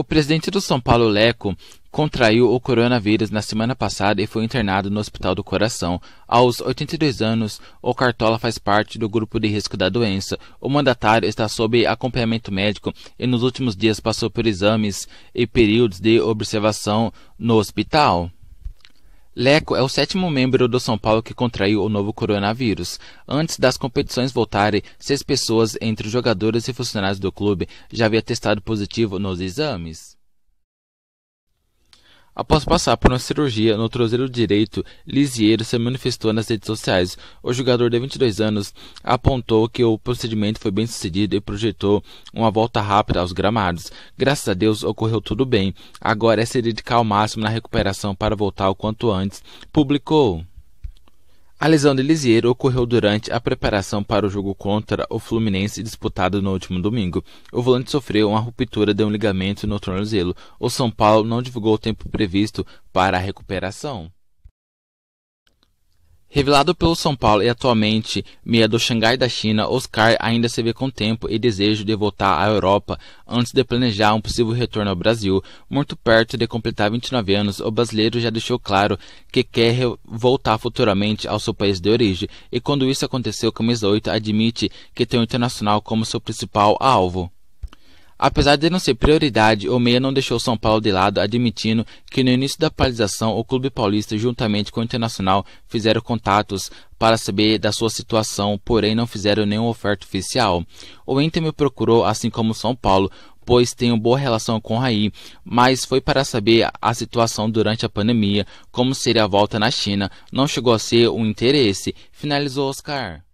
O presidente do São Paulo, Leco, contraiu o coronavírus na semana passada e foi internado no Hospital do Coração. Aos 82 anos, o Cartola faz parte do grupo de risco da doença. O mandatário está sob acompanhamento médico e nos últimos dias passou por exames e períodos de observação no hospital. Leco é o sétimo membro do São Paulo que contraiu o novo coronavírus. Antes das competições voltarem, seis pessoas, entre jogadores e funcionários do clube, já havia testado positivo nos exames. Após passar por uma cirurgia no traseiro direito, Lisieiro se manifestou nas redes sociais. O jogador de 22 anos apontou que o procedimento foi bem sucedido e projetou uma volta rápida aos gramados. Graças a Deus ocorreu tudo bem. Agora é se dedicar ao máximo na recuperação para voltar o quanto antes. Publicou. A lesão de Lisieiro ocorreu durante a preparação para o jogo contra o Fluminense disputado no último domingo. O volante sofreu uma ruptura de um ligamento no tornozelo. O São Paulo não divulgou o tempo previsto para a recuperação. Revelado pelo São Paulo e atualmente meia do Xangai da China, Oscar ainda se vê com tempo e desejo de voltar à Europa antes de planejar um possível retorno ao Brasil. Muito perto de completar 29 anos, o brasileiro já deixou claro que quer voltar futuramente ao seu país de origem e quando isso aconteceu, Camisa 8 admite que tem o Internacional como seu principal alvo. Apesar de não ser prioridade, o Meia não deixou São Paulo de lado, admitindo que no início da paralisação o Clube Paulista, juntamente com o Internacional, fizeram contatos para saber da sua situação, porém não fizeram nenhuma oferta oficial. O Inter me procurou, assim como São Paulo, pois tenho boa relação com o Raí, mas foi para saber a situação durante a pandemia, como seria a volta na China. Não chegou a ser um interesse, finalizou Oscar.